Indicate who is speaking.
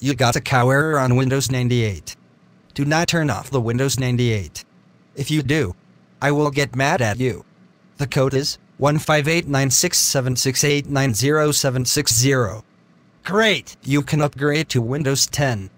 Speaker 1: You got a cow error on Windows 98. Do not turn off the Windows 98. If you do, I will get mad at you. The code is 1589676890760. Great! You can upgrade to Windows 10.